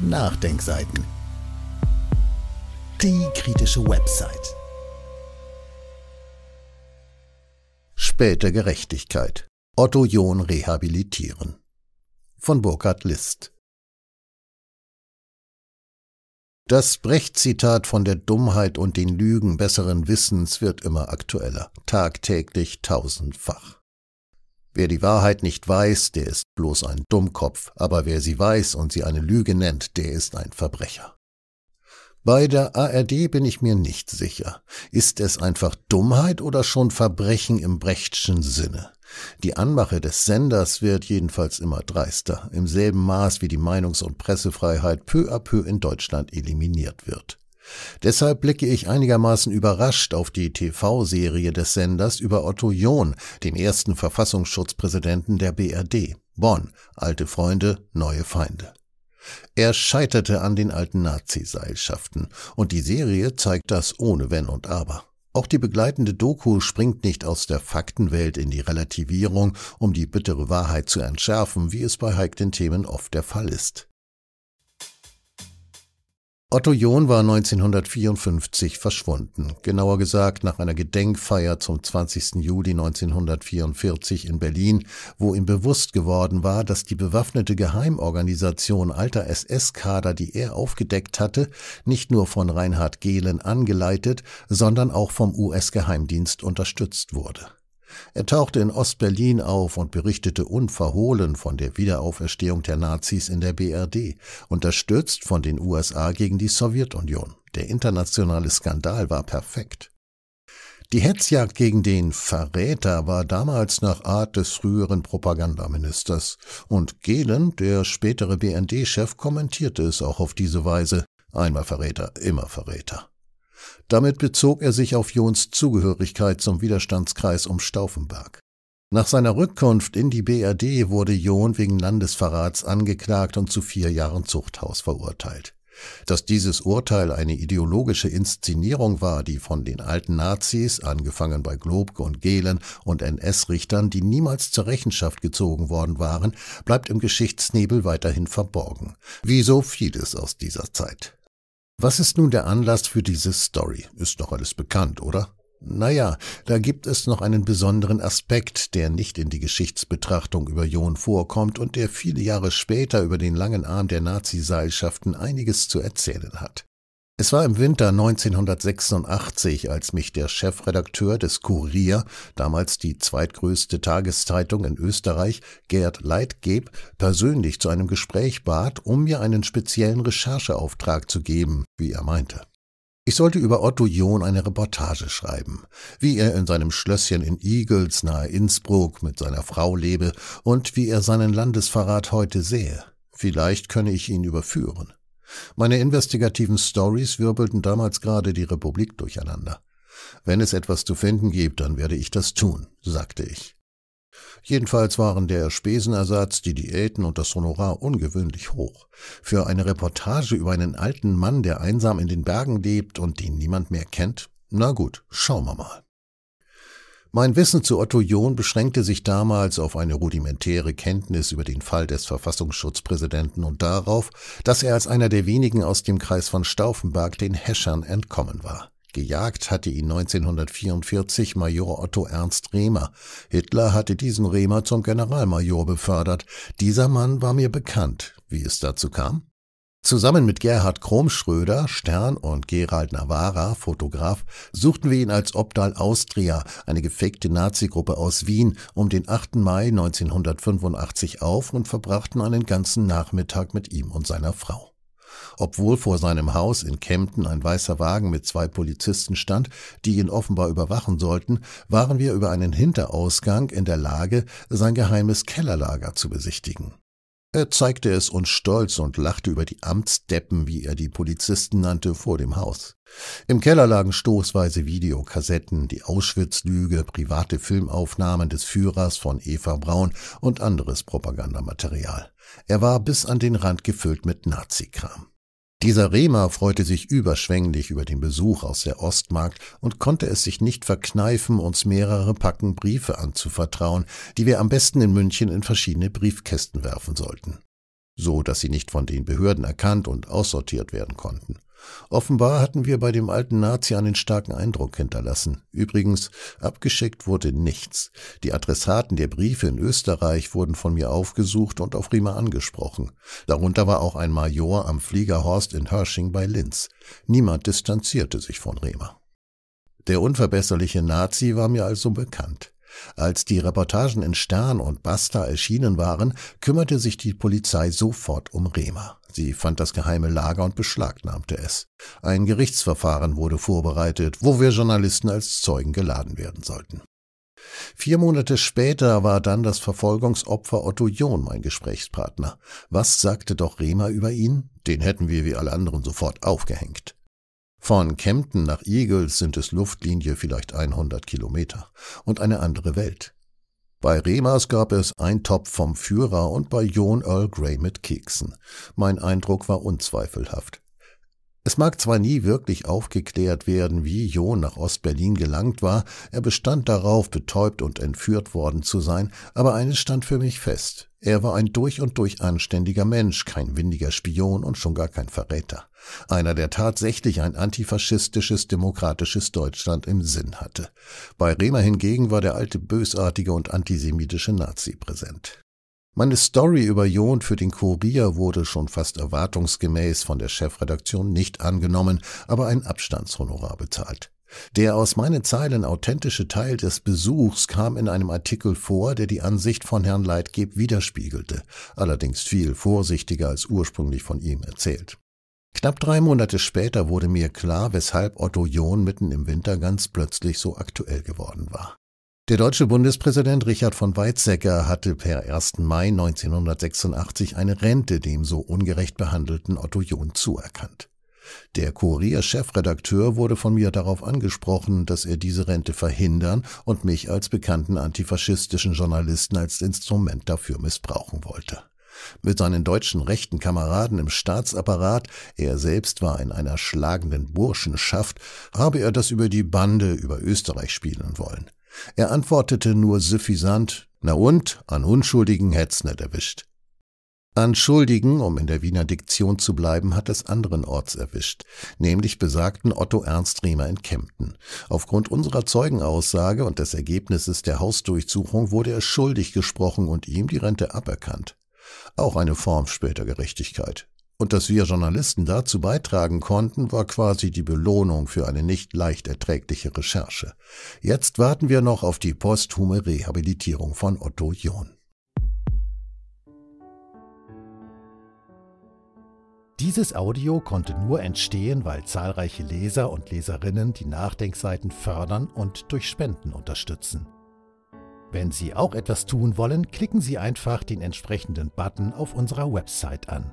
Nachdenkseiten. Die kritische Website. Später Gerechtigkeit. Otto John rehabilitieren. Von Burkhard List. Das Brecht-Zitat von der Dummheit und den Lügen besseren Wissens wird immer aktueller, tagtäglich tausendfach. Wer die Wahrheit nicht weiß, der ist bloß ein Dummkopf, aber wer sie weiß und sie eine Lüge nennt, der ist ein Verbrecher. Bei der ARD bin ich mir nicht sicher. Ist es einfach Dummheit oder schon Verbrechen im Brechtschen Sinne? Die Anmache des Senders wird jedenfalls immer dreister, im selben Maß wie die Meinungs- und Pressefreiheit peu à peu in Deutschland eliminiert wird. Deshalb blicke ich einigermaßen überrascht auf die TV-Serie des Senders über Otto John, den ersten Verfassungsschutzpräsidenten der BRD. Bonn, alte Freunde, neue Feinde. Er scheiterte an den alten Nazi-Seilschaften und die Serie zeigt das ohne Wenn und Aber. Auch die begleitende Doku springt nicht aus der Faktenwelt in die Relativierung, um die bittere Wahrheit zu entschärfen, wie es bei heiklen Themen oft der Fall ist. Otto John war 1954 verschwunden, genauer gesagt nach einer Gedenkfeier zum 20. Juli 1944 in Berlin, wo ihm bewusst geworden war, dass die bewaffnete Geheimorganisation alter SS-Kader, die er aufgedeckt hatte, nicht nur von Reinhard Gehlen angeleitet, sondern auch vom US-Geheimdienst unterstützt wurde. Er tauchte in Ostberlin auf und berichtete unverhohlen von der Wiederauferstehung der Nazis in der BRD, unterstützt von den USA gegen die Sowjetunion. Der internationale Skandal war perfekt. Die Hetzjagd gegen den Verräter war damals nach Art des früheren Propagandaministers, und Gehlen, der spätere BND-Chef, kommentierte es auch auf diese Weise Einmal Verräter, immer Verräter. Damit bezog er sich auf Jons Zugehörigkeit zum Widerstandskreis um Stauffenberg. Nach seiner Rückkunft in die BRD wurde John wegen Landesverrats angeklagt und zu vier Jahren Zuchthaus verurteilt. Dass dieses Urteil eine ideologische Inszenierung war, die von den alten Nazis, angefangen bei Globke und Gehlen und NS-Richtern, die niemals zur Rechenschaft gezogen worden waren, bleibt im Geschichtsnebel weiterhin verborgen. Wie so vieles aus dieser Zeit. Was ist nun der Anlass für diese Story? Ist doch alles bekannt, oder? Naja, da gibt es noch einen besonderen Aspekt, der nicht in die Geschichtsbetrachtung über John vorkommt und der viele Jahre später über den langen Arm der Nazi-Seilschaften einiges zu erzählen hat. Es war im Winter 1986, als mich der Chefredakteur des Kurier, damals die zweitgrößte Tageszeitung in Österreich, Gerd Leitgeb, persönlich zu einem Gespräch bat, um mir einen speziellen Rechercheauftrag zu geben, wie er meinte. Ich sollte über Otto John eine Reportage schreiben, wie er in seinem Schlösschen in Igels nahe Innsbruck mit seiner Frau lebe und wie er seinen Landesverrat heute sehe. Vielleicht könne ich ihn überführen. Meine investigativen Stories wirbelten damals gerade die Republik durcheinander. Wenn es etwas zu finden gibt, dann werde ich das tun, sagte ich. Jedenfalls waren der Spesenersatz, die Diäten und das Honorar ungewöhnlich hoch. Für eine Reportage über einen alten Mann, der einsam in den Bergen lebt und den niemand mehr kennt? Na gut, schauen wir mal. Mein Wissen zu Otto John beschränkte sich damals auf eine rudimentäre Kenntnis über den Fall des Verfassungsschutzpräsidenten und darauf, dass er als einer der wenigen aus dem Kreis von Stauffenberg den Häschern entkommen war. Gejagt hatte ihn 1944 Major Otto Ernst Rehmer. Hitler hatte diesen Rehmer zum Generalmajor befördert. Dieser Mann war mir bekannt. Wie es dazu kam? Zusammen mit Gerhard Kromschröder, Stern und Gerald Navarra, Fotograf, suchten wir ihn als Obdal Austria, eine gefakte Nazi-Gruppe aus Wien, um den 8. Mai 1985 auf und verbrachten einen ganzen Nachmittag mit ihm und seiner Frau. Obwohl vor seinem Haus in Kempten ein weißer Wagen mit zwei Polizisten stand, die ihn offenbar überwachen sollten, waren wir über einen Hinterausgang in der Lage, sein geheimes Kellerlager zu besichtigen. Er äh, zeigte es uns stolz und lachte über die Amtsdeppen, wie er die Polizisten nannte, vor dem Haus. Im Keller lagen stoßweise Videokassetten, die Auschwitz-Lüge, private Filmaufnahmen des Führers von Eva Braun und anderes Propagandamaterial. Er war bis an den Rand gefüllt mit Nazi-Kram. Dieser Remer freute sich überschwänglich über den Besuch aus der Ostmark und konnte es sich nicht verkneifen, uns mehrere Packen Briefe anzuvertrauen, die wir am besten in München in verschiedene Briefkästen werfen sollten, so dass sie nicht von den Behörden erkannt und aussortiert werden konnten. Offenbar hatten wir bei dem alten Nazi einen starken Eindruck hinterlassen. Übrigens, abgeschickt wurde nichts. Die Adressaten der Briefe in Österreich wurden von mir aufgesucht und auf Riemer angesprochen. Darunter war auch ein Major am Fliegerhorst in Hörsching bei Linz. Niemand distanzierte sich von Riemer. Der unverbesserliche Nazi war mir also bekannt. Als die Reportagen in Stern und Basta erschienen waren, kümmerte sich die Polizei sofort um Rehmer. Sie fand das geheime Lager und beschlagnahmte es. Ein Gerichtsverfahren wurde vorbereitet, wo wir Journalisten als Zeugen geladen werden sollten. Vier Monate später war dann das Verfolgungsopfer Otto John mein Gesprächspartner. Was sagte doch Rehmer über ihn? Den hätten wir wie alle anderen sofort aufgehängt. Von Kempten nach Igels sind es Luftlinie vielleicht 100 Kilometer und eine andere Welt. Bei Remas gab es ein Topf vom Führer und bei John Earl Grey mit Keksen. Mein Eindruck war unzweifelhaft. Es mag zwar nie wirklich aufgeklärt werden, wie John nach Ostberlin gelangt war, er bestand darauf, betäubt und entführt worden zu sein, aber eines stand für mich fest. Er war ein durch und durch anständiger Mensch, kein windiger Spion und schon gar kein Verräter. Einer, der tatsächlich ein antifaschistisches, demokratisches Deutschland im Sinn hatte. Bei Rehmer hingegen war der alte bösartige und antisemitische Nazi präsent. Meine Story über Jon für den Kurier wurde schon fast erwartungsgemäß von der Chefredaktion nicht angenommen, aber ein Abstandshonorar bezahlt. Der aus meinen Zeilen authentische Teil des Besuchs kam in einem Artikel vor, der die Ansicht von Herrn Leitgeb widerspiegelte, allerdings viel vorsichtiger als ursprünglich von ihm erzählt. Knapp drei Monate später wurde mir klar, weshalb Otto John mitten im Winter ganz plötzlich so aktuell geworden war. Der deutsche Bundespräsident Richard von Weizsäcker hatte per 1. Mai 1986 eine Rente dem so ungerecht behandelten Otto John zuerkannt. Der Kurier-Chefredakteur wurde von mir darauf angesprochen, dass er diese Rente verhindern und mich als bekannten antifaschistischen Journalisten als Instrument dafür missbrauchen wollte. Mit seinen deutschen rechten Kameraden im Staatsapparat, er selbst war in einer schlagenden Burschenschaft, habe er das über die Bande über Österreich spielen wollen. Er antwortete nur suffisant, na und, an Unschuldigen hätt's nicht erwischt. An Schuldigen, um in der Wiener Diktion zu bleiben, hat es anderenorts erwischt, nämlich besagten Otto Ernst Riemer in Kempten. Aufgrund unserer Zeugenaussage und des Ergebnisses der Hausdurchsuchung wurde er schuldig gesprochen und ihm die Rente aberkannt. Auch eine Form später Gerechtigkeit. Und dass wir Journalisten dazu beitragen konnten, war quasi die Belohnung für eine nicht leicht erträgliche Recherche. Jetzt warten wir noch auf die posthume Rehabilitierung von Otto John. Dieses Audio konnte nur entstehen, weil zahlreiche Leser und Leserinnen die Nachdenkseiten fördern und durch Spenden unterstützen. Wenn Sie auch etwas tun wollen, klicken Sie einfach den entsprechenden Button auf unserer Website an.